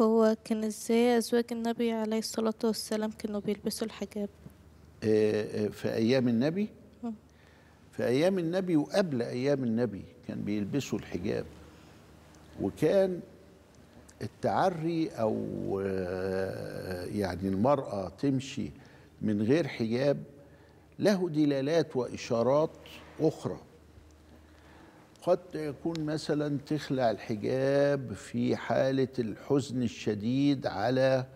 هو كان ازاي ازواج النبي عليه الصلاه والسلام كانوا بيلبسوا الحجاب آه، آه، في ايام النبي في ايام النبي وقبل ايام النبي كان بيلبسوا الحجاب وكان التعري او آه، يعني المراه تمشي من غير حجاب له دلالات واشارات اخرى قد يكون مثلا تخلع الحجاب في حالة الحزن الشديد على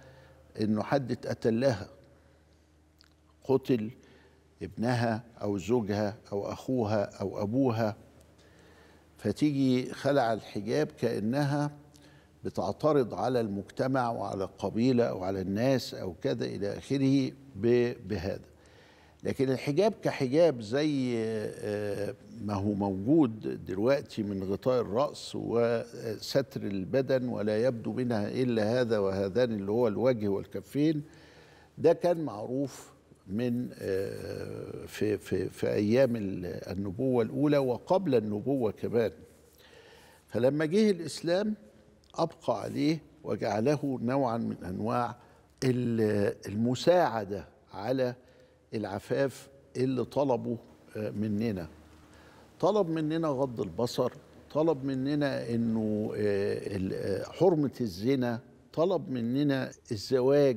أنه حد اتقتلها قتل ابنها أو زوجها أو أخوها أو أبوها فتيجي خلع الحجاب كأنها بتعترض على المجتمع وعلى القبيلة أو على الناس أو كذا إلى آخره بهذا لكن الحجاب كحجاب زي آه، ما هو موجود دلوقتي من غطاء الرأس وستر البدن ولا يبدو منها إلا هذا وهذان اللي هو الوجه والكفين ده كان معروف من آه، في في في ايام النبوه الاولى وقبل النبوه كمان فلما جه الاسلام ابقى عليه وجعله نوعا من انواع المساعده على العفاف اللي طلبه آه، مننا طلب مننا غض البصر طلب مننا انه آه، آه، حرمه الزنا طلب مننا الزواج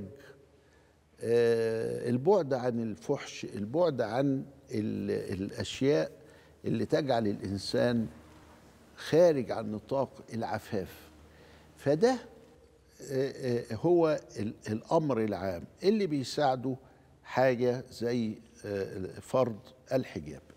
البعد عن الفحش البعد عن الاشياء اللي تجعل الانسان خارج عن نطاق العفاف فده هو الامر العام اللي بيساعده حاجه زي آه، فرض الحجاب